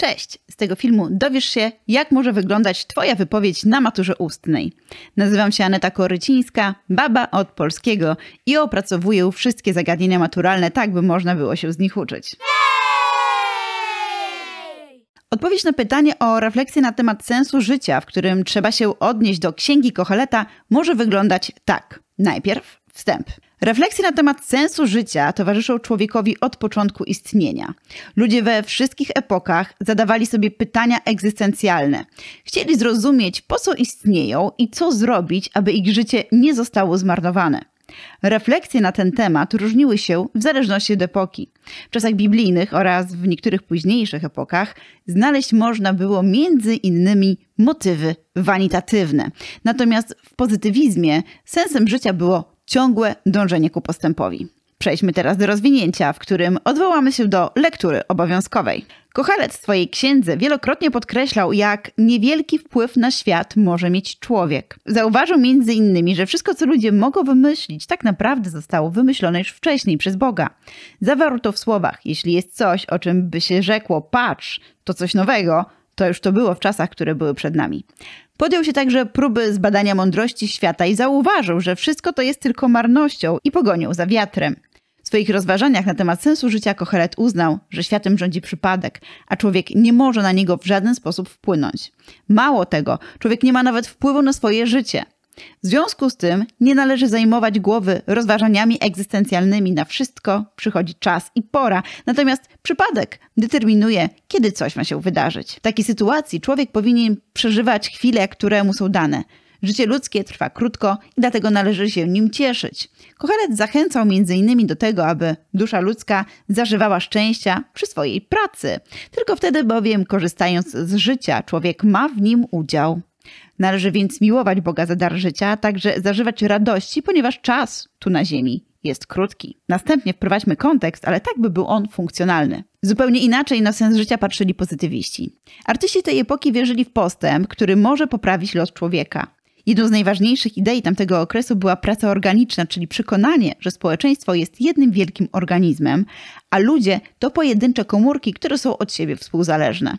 Cześć! Z tego filmu dowiesz się, jak może wyglądać Twoja wypowiedź na maturze ustnej. Nazywam się Aneta Korycińska, baba od polskiego i opracowuję wszystkie zagadnienia maturalne tak, by można było się z nich uczyć. Odpowiedź na pytanie o refleksję na temat sensu życia, w którym trzeba się odnieść do księgi Kocheleta, może wyglądać tak. Najpierw wstęp. Refleksje na temat sensu życia towarzyszą człowiekowi od początku istnienia. Ludzie we wszystkich epokach zadawali sobie pytania egzystencjalne. Chcieli zrozumieć, po co istnieją i co zrobić, aby ich życie nie zostało zmarnowane. Refleksje na ten temat różniły się w zależności od epoki. W czasach biblijnych oraz w niektórych późniejszych epokach znaleźć można było między innymi motywy wanitatywne. Natomiast w pozytywizmie sensem życia było ciągłe dążenie ku postępowi. Przejdźmy teraz do rozwinięcia, w którym odwołamy się do lektury obowiązkowej. Kochelec w swojej księdze wielokrotnie podkreślał, jak niewielki wpływ na świat może mieć człowiek. Zauważył między innymi, że wszystko, co ludzie mogą wymyślić, tak naprawdę zostało wymyślone już wcześniej przez Boga. Zawarł to w słowach: Jeśli jest coś, o czym by się rzekło, patrz, to coś nowego, to już to było w czasach, które były przed nami. Podjął się także próby zbadania mądrości świata i zauważył, że wszystko to jest tylko marnością i pogonią za wiatrem swoich rozważaniach na temat sensu życia Kohelet uznał, że światem rządzi przypadek, a człowiek nie może na niego w żaden sposób wpłynąć. Mało tego, człowiek nie ma nawet wpływu na swoje życie. W związku z tym nie należy zajmować głowy rozważaniami egzystencjalnymi. Na wszystko przychodzi czas i pora, natomiast przypadek determinuje, kiedy coś ma się wydarzyć. W takiej sytuacji człowiek powinien przeżywać chwile, które mu są dane – Życie ludzkie trwa krótko i dlatego należy się nim cieszyć. Kochelet zachęcał m.in. do tego, aby dusza ludzka zażywała szczęścia przy swojej pracy. Tylko wtedy bowiem, korzystając z życia, człowiek ma w nim udział. Należy więc miłować Boga za dar życia, a także zażywać radości, ponieważ czas tu na ziemi jest krótki. Następnie wprowadźmy kontekst, ale tak by był on funkcjonalny. Zupełnie inaczej na sens życia patrzyli pozytywiści. Artyści tej epoki wierzyli w postęp, który może poprawić los człowieka. Jedną z najważniejszych idei tamtego okresu była praca organiczna, czyli przekonanie, że społeczeństwo jest jednym wielkim organizmem, a ludzie to pojedyncze komórki, które są od siebie współzależne.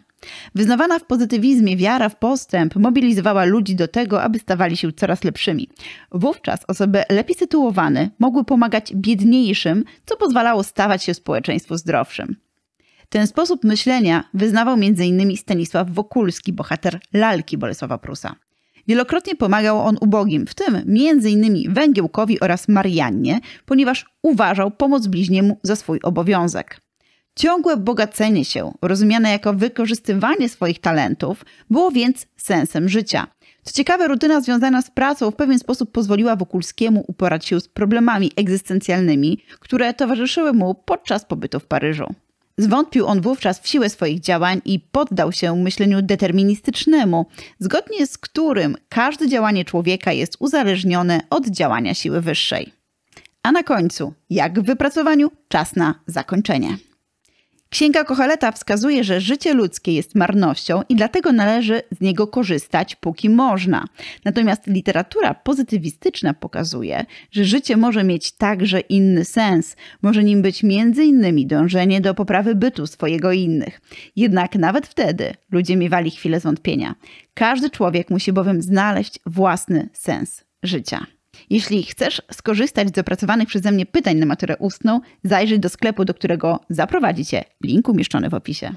Wyznawana w pozytywizmie wiara w postęp mobilizowała ludzi do tego, aby stawali się coraz lepszymi. Wówczas osoby lepiej sytuowane mogły pomagać biedniejszym, co pozwalało stawać się społeczeństwu zdrowszym. Ten sposób myślenia wyznawał m.in. Stanisław Wokulski, bohater lalki Bolesława Prusa. Wielokrotnie pomagał on ubogim, w tym m.in. Węgiełkowi oraz Mariannie, ponieważ uważał pomoc bliźniemu za swój obowiązek. Ciągłe bogacenie się, rozumiane jako wykorzystywanie swoich talentów, było więc sensem życia. Co ciekawe, rutyna związana z pracą w pewien sposób pozwoliła Wokulskiemu uporać się z problemami egzystencjalnymi, które towarzyszyły mu podczas pobytu w Paryżu. Zwątpił on wówczas w siłę swoich działań i poddał się myśleniu deterministycznemu, zgodnie z którym każde działanie człowieka jest uzależnione od działania siły wyższej. A na końcu, jak w wypracowaniu, czas na zakończenie. Księga Kochaleta wskazuje, że życie ludzkie jest marnością i dlatego należy z niego korzystać, póki można. Natomiast literatura pozytywistyczna pokazuje, że życie może mieć także inny sens. Może nim być m.in. dążenie do poprawy bytu swojego i innych. Jednak nawet wtedy ludzie miewali chwilę zwątpienia. Każdy człowiek musi bowiem znaleźć własny sens życia. Jeśli chcesz skorzystać z opracowanych przeze mnie pytań na maturę ustną, zajrzyj do sklepu, do którego zaprowadzi Cię. Link umieszczony w opisie.